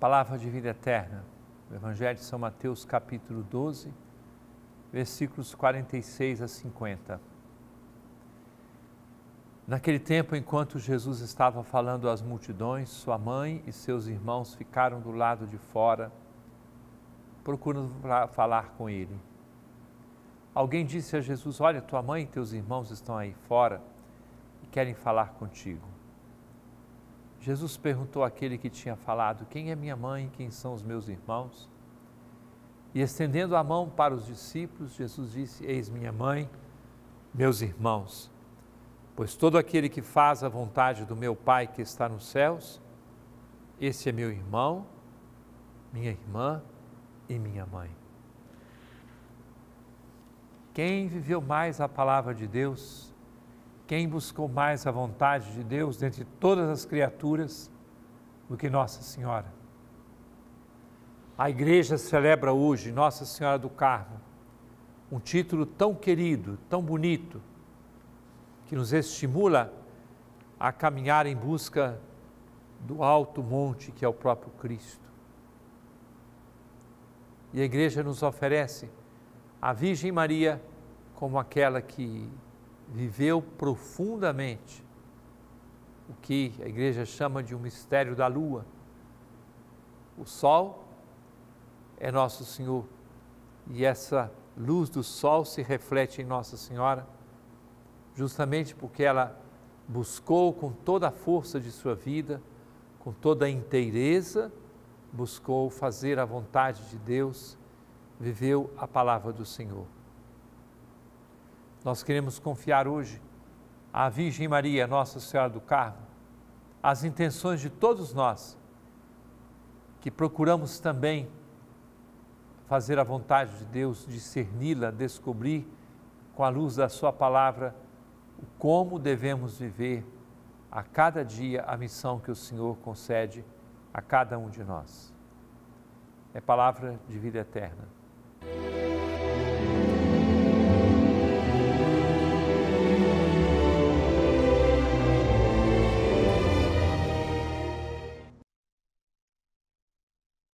Palavra de vida eterna, o Evangelho de São Mateus, capítulo 12, versículos 46 a 50. Naquele tempo, enquanto Jesus estava falando às multidões, sua mãe e seus irmãos ficaram do lado de fora, procurando falar com ele. Alguém disse a Jesus: Olha, tua mãe e teus irmãos estão aí fora e querem falar contigo. Jesus perguntou àquele que tinha falado: Quem é minha mãe e quem são os meus irmãos? E estendendo a mão para os discípulos, Jesus disse: Eis minha mãe, meus irmãos. Pois todo aquele que faz a vontade do meu Pai que está nos céus, esse é meu irmão, minha irmã e minha mãe. Quem viveu mais a palavra de Deus quem buscou mais a vontade de Deus dentre todas as criaturas do que Nossa Senhora. A igreja celebra hoje Nossa Senhora do Carmo, um título tão querido, tão bonito, que nos estimula a caminhar em busca do alto monte que é o próprio Cristo. E a igreja nos oferece a Virgem Maria como aquela que viveu profundamente o que a igreja chama de um mistério da lua. O sol é nosso Senhor e essa luz do sol se reflete em Nossa Senhora, justamente porque ela buscou com toda a força de sua vida, com toda a inteireza, buscou fazer a vontade de Deus, viveu a palavra do Senhor. Nós queremos confiar hoje à Virgem Maria, Nossa Senhora do Carmo, as intenções de todos nós que procuramos também fazer a vontade de Deus, discerni-la, descobrir com a luz da Sua palavra como devemos viver a cada dia a missão que o Senhor concede a cada um de nós. É palavra de vida eterna.